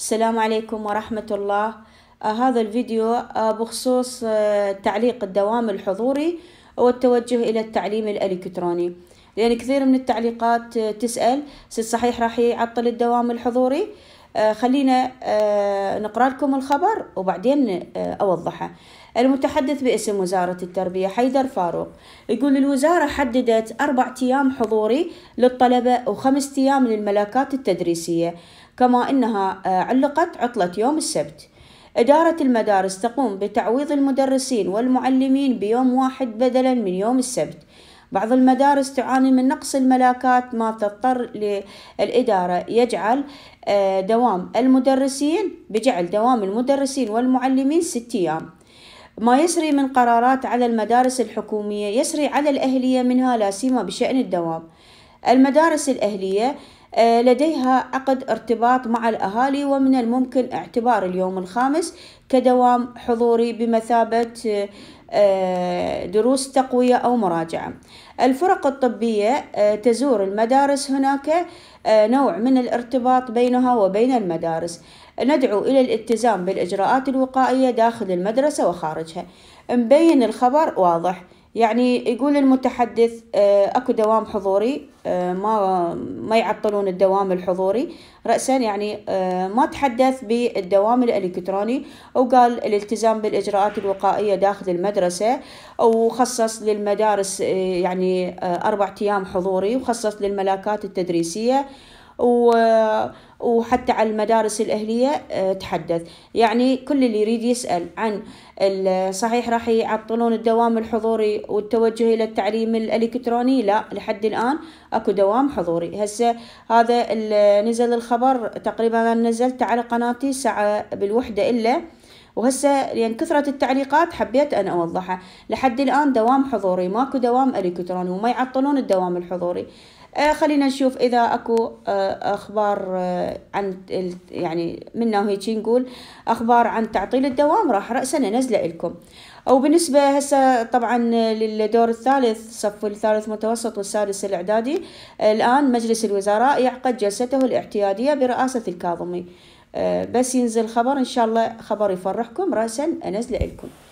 السلام عليكم ورحمة الله آه هذا الفيديو آه بخصوص آه تعليق الدوام الحضوري والتوجه إلى التعليم الإلكتروني لأن كثير من التعليقات آه، تسأل صحيح راح يعطل الدوام الحضوري آه، خلينا آه، نقرأ لكم الخبر وبعدين آه، أوضحه المتحدث باسم وزارة التربية حيدر فاروق يقول الوزارة حددت أربع أيام حضوري للطلبة وخمس أيام للملاكات التدريسية كما أنها علقت عطلة يوم السبت إدارة المدارس تقوم بتعويض المدرسين والمعلمين بيوم واحد بدلا من يوم السبت بعض المدارس تعاني من نقص الملاكات ما تضطر للإدارة يجعل آه، دوام المدرسين بجعل دوام المدرسين والمعلمين ست أيام ما يسري من قرارات على المدارس الحكومية يسري على الأهلية منها لا سيما بشأن الدوام المدارس الأهلية آه، لديها عقد ارتباط مع الأهالي ومن الممكن اعتبار اليوم الخامس كدوام حضوري بمثابة آه، آه، دروس تقوية أو مراجعة الفرق الطبية آه، تزور المدارس هناك آه، نوع من الارتباط بينها وبين المدارس ندعو إلى الالتزام بالإجراءات الوقائية داخل المدرسة وخارجها مبين الخبر واضح يعني يقول المتحدث آه، اكو دوام حضوري آه، ما ما يعطلون الدوام الحضوري راسا يعني آه، ما تحدث بالدوام الالكتروني وقال الالتزام بالاجراءات الوقائيه داخل المدرسه وخصص للمدارس يعني اربع ايام حضوري وخصص للملاكات التدريسيه و وحتى على المدارس الأهلية آه، تحدث يعني كل اللي يريد يسأل عن صحيح راح يعطلون الدوام الحضوري والتوجه إلى التعليم الإلكتروني لا لحد الآن أكو دوام حضوري هسه هذا نزل الخبر تقريبا نزلت على قناتي الساعة بالوحدة إلا وهسه لان يعني كثره التعليقات حبيت ان اوضحها لحد الان دوام حضوري ماكو دوام الكتروني وما يعطلون الدوام الحضوري آه، خلينا نشوف اذا اكو آه، اخبار آه، عن يعني منا هيك نقول اخبار عن تعطيل الدوام راح راسا ننزله لكم بالنسبه هسه طبعا للدور الثالث صف الثالث متوسط والسادس الإعدادي الآن مجلس الوزراء يعقد جلسته الاعتيادية برئاسة الكاظمي بس ينزل خبر إن شاء الله خبر يفرحكم رأسا انزله لكم